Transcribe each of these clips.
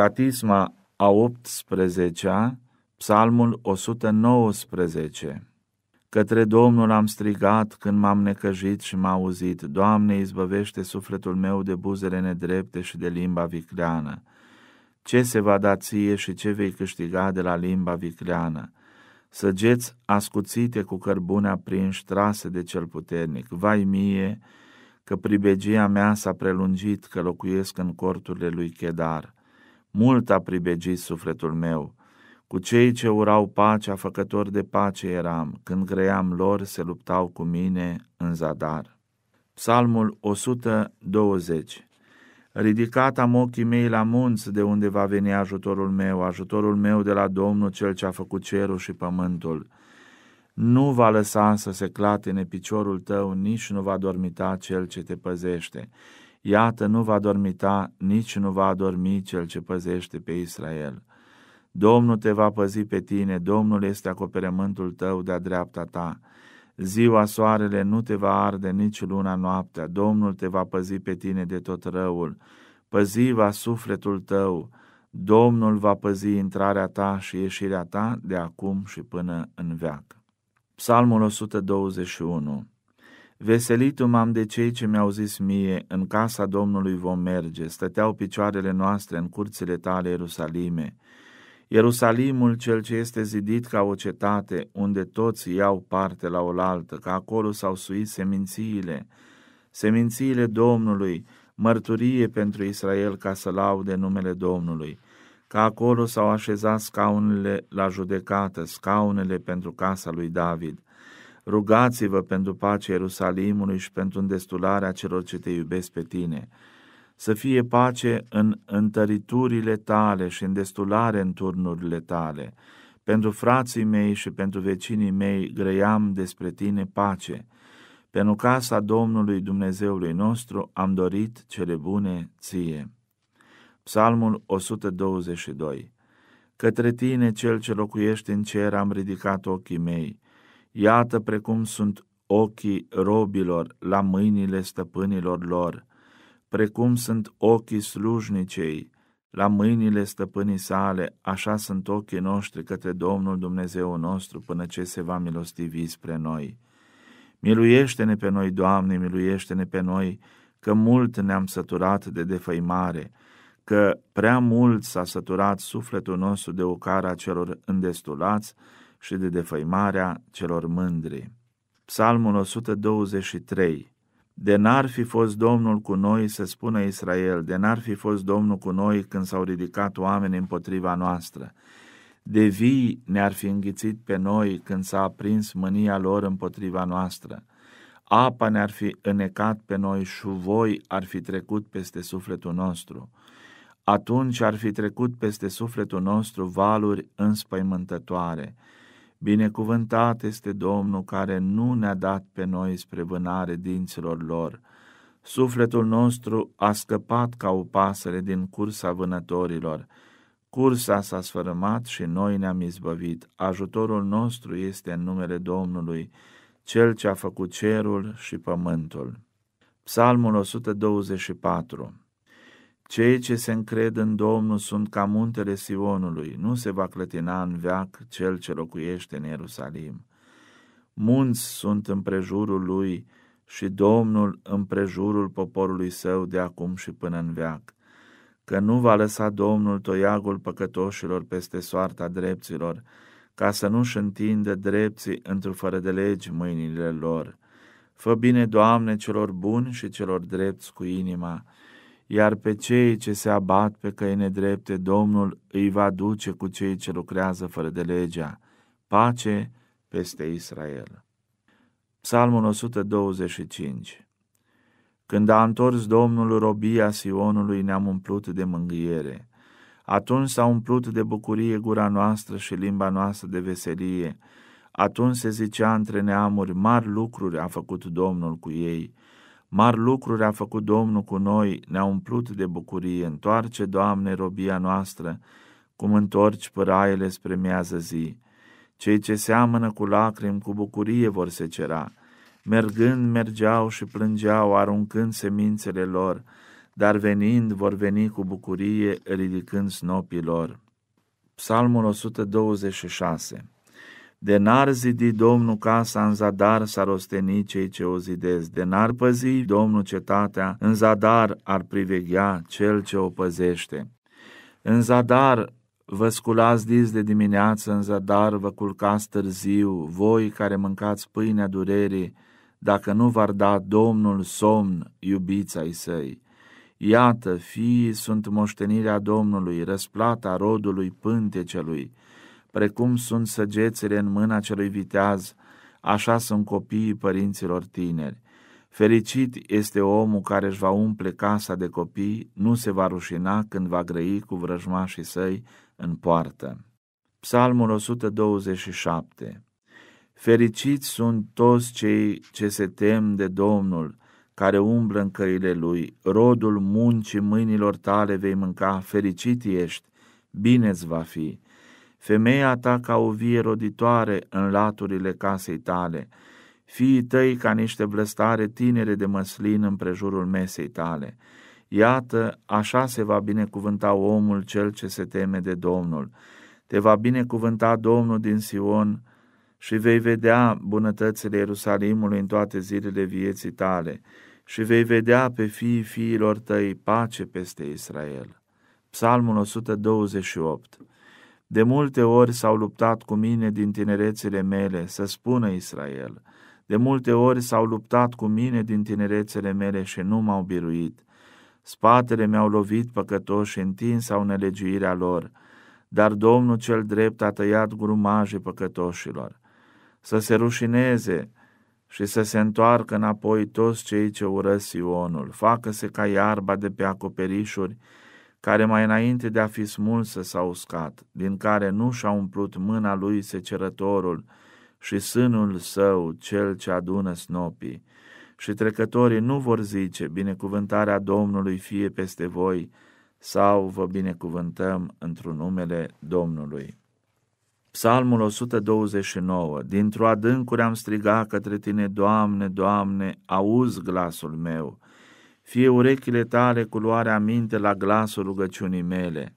Catisma a 18-a, Psalmul 119 Către Domnul am strigat când m-am necăjit și m-a auzit. Doamne, izbăvește sufletul meu de buzele nedrepte și de limba vicleană. Ce se va da ție și ce vei câștiga de la limba vicleană? Săgeți ascuțite cu cărbune aprinși, trase de cel puternic. Vai mie, că pribegia mea s-a prelungit, că locuiesc în corturile lui Chedar. Mult a pribegit sufletul meu. Cu cei ce urau pacea, făcători de pace eram. Când gream lor, se luptau cu mine în zadar. Psalmul 120 Ridicat am ochii mei la munți, de unde va veni ajutorul meu, ajutorul meu de la Domnul, Cel ce a făcut cerul și pământul. Nu va lăsa să se în piciorul tău, nici nu va dormita cel ce te păzește. Iată, nu va dormita, nici nu va adormi cel ce păzește pe Israel. Domnul te va păzi pe tine, Domnul este acoperământul tău de-a dreapta ta. Ziua soarele nu te va arde, nici luna noaptea, Domnul te va păzi pe tine de tot răul. Păzi va sufletul tău, Domnul va păzi intrarea ta și ieșirea ta de acum și până în veac. Psalmul 121 Veselitul m-am de cei ce mi-au zis mie, în casa Domnului vom merge, stăteau picioarele noastre în curțile tale, Ierusalime. Ierusalimul cel ce este zidit ca o cetate, unde toți iau parte la oaltă, Ca acolo s-au suit semințiile, semințiile Domnului, mărturie pentru Israel ca să laude numele Domnului, Ca acolo s-au așezat scaunele la judecată, scaunele pentru casa lui David – rugați-vă pentru pacea Ierusalimului și pentru îndestularea celor ce te iubesc pe tine. Să fie pace în întăriturile tale și îndestulare în turnurile tale. Pentru frații mei și pentru vecinii mei grăiam despre tine pace. Pentru casa Domnului Dumnezeului nostru am dorit cele bune ție. Psalmul 122 Către tine, cel ce locuiește în cer, am ridicat ochii mei Iată precum sunt ochii robilor la mâinile stăpânilor lor, precum sunt ochii slujnicei la mâinile stăpânii sale, așa sunt ochii noștri către Domnul Dumnezeu nostru până ce se va milostivi spre noi. Miluiește-ne pe noi, Doamne, miluiește-ne pe noi, că mult ne-am săturat de defăimare, că prea mult s-a săturat sufletul nostru de ocara celor îndestulați, și de defăimarea celor mândri. Psalmul 123 De n-ar fi fost Domnul cu noi, să spună Israel, de n-ar fi fost Domnul cu noi când s-au ridicat oameni împotriva noastră. De vii ne-ar fi înghițit pe noi când s-a aprins mânia lor împotriva noastră. Apa ne-ar fi înecat pe noi și voi ar fi trecut peste sufletul nostru. Atunci ar fi trecut peste sufletul nostru valuri înspăimântătoare Binecuvântat este Domnul care nu ne-a dat pe noi spre vânare dinților lor. Sufletul nostru a scăpat ca o pasăre din cursa vânătorilor. Cursa s-a sfărâmat și noi ne-am izbăvit. Ajutorul nostru este în numele Domnului, Cel ce a făcut cerul și pământul. Psalmul 124 cei ce se încred în Domnul sunt ca muntele Sionului, nu se va clătina în veac cel ce locuiește în Ierusalim. Munți sunt împrejurul lui și Domnul împrejurul poporului său de acum și până în veac. Că nu va lăsa Domnul toiagul păcătoșilor peste soarta drepților, ca să nu-și întindă drepții într-o fără de legi mâinile lor. Fă bine, Doamne, celor buni și celor drepți cu inima, iar pe cei ce se abat pe căi nedrepte, Domnul îi va duce cu cei ce lucrează fără de legea. Pace peste Israel. Psalmul 125 Când a întors Domnul robia Sionului, ne-am umplut de mângâiere. Atunci s-a umplut de bucurie gura noastră și limba noastră de veselie. Atunci se zicea între neamuri, mari lucruri a făcut Domnul cu ei Mari lucruri a făcut Domnul cu noi, ne-a umplut de bucurie. Întoarce, Doamne, robia noastră, cum întorci păraiele spre miază zi. Cei ce seamănă cu lacrimi, cu bucurie vor cera. Mergând, mergeau și plângeau, aruncând semințele lor, dar venind vor veni cu bucurie, ridicând snopii lor. Psalmul 126 de n-ar zidi Domnul casa, în zadar s-ar osteni cei ce o zidesc. De n-ar păzi Domnul cetatea, în zadar ar priveghea cel ce o păzește. În zadar vă sculați dis de dimineață, în zadar vă culcați târziu, voi care mâncați pâinea durerii, dacă nu v-ar da Domnul somn, iubiți ai săi. Iată, fiii sunt moștenirea Domnului, răsplata rodului pântecelui, Precum sunt săgețile în mâna celui viteaz, așa sunt copiii părinților tineri. Fericit este omul care își va umple casa de copii, nu se va rușina când va grăi cu vrăjmașii săi în poartă. Psalmul 127 Fericiți sunt toți cei ce se tem de Domnul, care umblă în căile lui, rodul muncii mâinilor tale vei mânca, fericit ești, bine-ți va fi femeia ta ca o vie roditoare în laturile casei tale, fiii tăi ca niște blăstare tinere de măslin în prejurul mesei tale. Iată, așa se va binecuvânta omul cel ce se teme de Domnul. Te va binecuvânta Domnul din Sion și vei vedea bunătățile Ierusalimului în toate zilele vieții tale și vei vedea pe fiii fiilor tăi pace peste Israel. Psalmul 128 de multe ori s-au luptat cu mine din tinerețele mele, să spună Israel. De multe ori s-au luptat cu mine din tinerețele mele și nu m-au biruit. Spatele mi-au lovit păcătoși și întins au nelegiuirea lor, dar Domnul cel drept a tăiat grumaje păcătoșilor. Să se rușineze și să se întoarcă înapoi toți cei ce urăsc Sionul, facă-se ca iarba de pe acoperișuri, care mai înainte de a fi smulsă s-a uscat, din care nu și-a umplut mâna lui secerătorul și sânul său cel ce adună snopii. Și trecătorii nu vor zice, binecuvântarea Domnului fie peste voi, sau vă binecuvântăm într-un numele Domnului. Psalmul 129 Dintr-o adâncuri am strigat către tine, Doamne, Doamne, auzi glasul meu!' fie urechile tale cu luarea minte la glasul rugăciunii mele.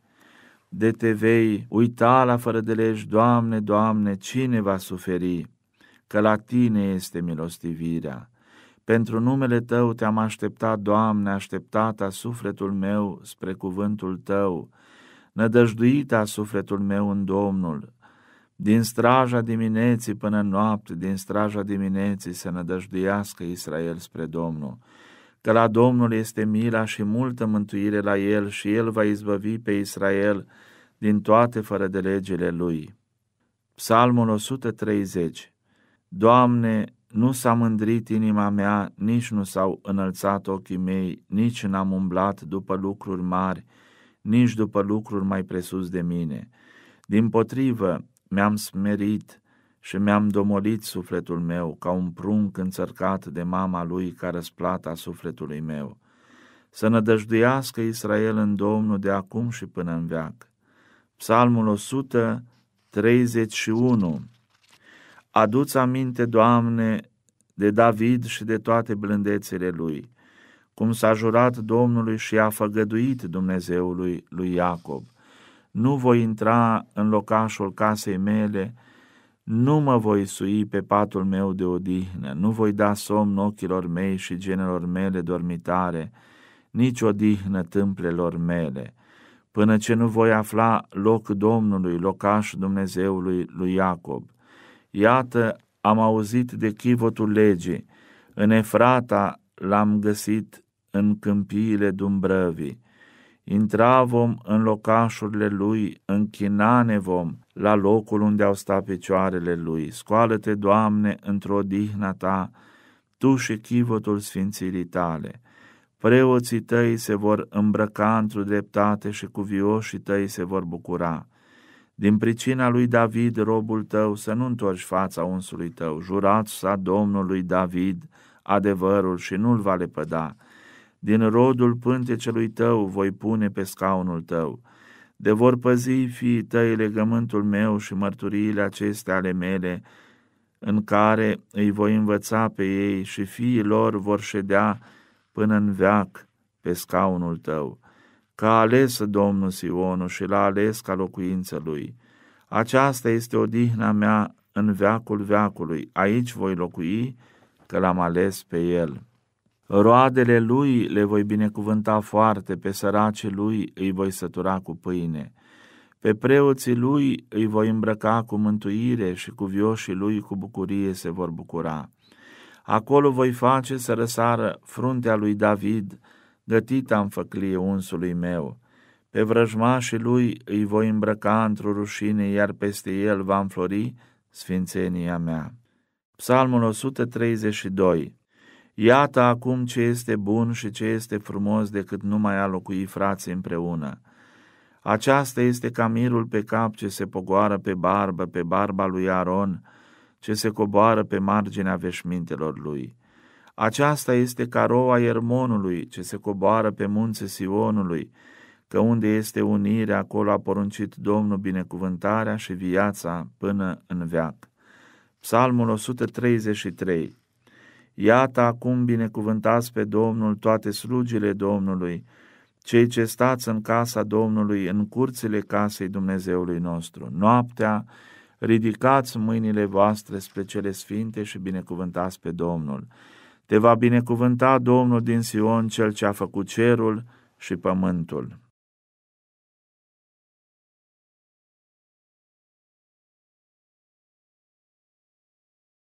De te vei uita la fără de legi, Doamne, Doamne, cine va suferi? Că la Tine este milostivirea. Pentru numele Tău te-am așteptat, Doamne, așteptata sufletul meu spre cuvântul Tău, nădăjduita sufletul meu în Domnul. Din straja dimineții până noapte, din straja dimineții să nădăjduiască Israel spre Domnul că la Domnul este mila și multă mântuire la el și el va izbăvi pe Israel din toate fără de legile lui. Psalmul 130 Doamne, nu s-a mândrit inima mea, nici nu s-au înălțat ochii mei, nici n-am umblat după lucruri mari, nici după lucruri mai presus de mine. Din potrivă, mi-am smerit, și mi-am domolit sufletul meu ca un prunc înțărcat de mama lui ca răsplata sufletului meu. Să nădăjduiască Israel în Domnul de acum și până în veac. Psalmul 131 Aduți aminte, Doamne, de David și de toate blândețele lui, cum s-a jurat Domnului și a făgăduit Dumnezeului lui Iacob. Nu voi intra în locașul casei mele, nu mă voi sui pe patul meu de odihnă, nu voi da somn ochilor mei și genelor mele dormitare, nici odihnă tâmplelor mele, până ce nu voi afla loc Domnului, locaș Dumnezeului lui Iacob. Iată, am auzit de chivotul legii, în Efrata l-am găsit în câmpiile Dumbrăvii intra vom în locașurile lui, închina ne vom la locul unde au stat picioarele lui. Scoală-te, Doamne, într-o dihna ta, tu și chivotul sfințirii tale. Preoții tăi se vor îmbrăca într-o dreptate și cu vioșii tăi se vor bucura. Din pricina lui David, robul tău, să nu întorci fața unsului tău, jurați sa Domnului David adevărul și nu-l va lepăda din rodul pântecelui tău voi pune pe scaunul tău. De vor păzi fii tăi legământul meu și mărturiile acestea ale mele, în care îi voi învăța pe ei și fiii lor vor ședea până în veac pe scaunul tău. a ales Domnul Sionul și l-a ales ca locuință lui. Aceasta este odihna mea în veacul veacului, aici voi locui, că l-am ales pe el.'' Roadele lui le voi binecuvânta foarte, pe săracii lui îi voi sătura cu pâine. Pe preoții lui îi voi îmbrăca cu mântuire și cu vioșii lui cu bucurie se vor bucura. Acolo voi face să răsară fruntea lui David, gătită în făclie unsului meu. Pe vrăjmașii lui îi voi îmbrăca într-o rușine, iar peste el va înflori sfințenia mea. Psalmul 132 Iată acum ce este bun și ce este frumos decât numai a locui frații împreună. Aceasta este camirul pe cap ce se pogoară pe barbă, pe barba lui Aron, ce se coboară pe marginea veșmintelor lui. Aceasta este ca roa Iermonului, ce se coboară pe munțe Sionului, că unde este unire, acolo a poruncit Domnul binecuvântarea și viața până în veac. Psalmul 133 Iată acum binecuvântați pe Domnul toate slugile Domnului, cei ce stați în casa Domnului, în curțile casei Dumnezeului nostru. Noaptea, ridicați mâinile voastre spre cele sfinte și binecuvântați pe Domnul. Te va binecuvânta Domnul din Sion, Cel ce a făcut cerul și pământul.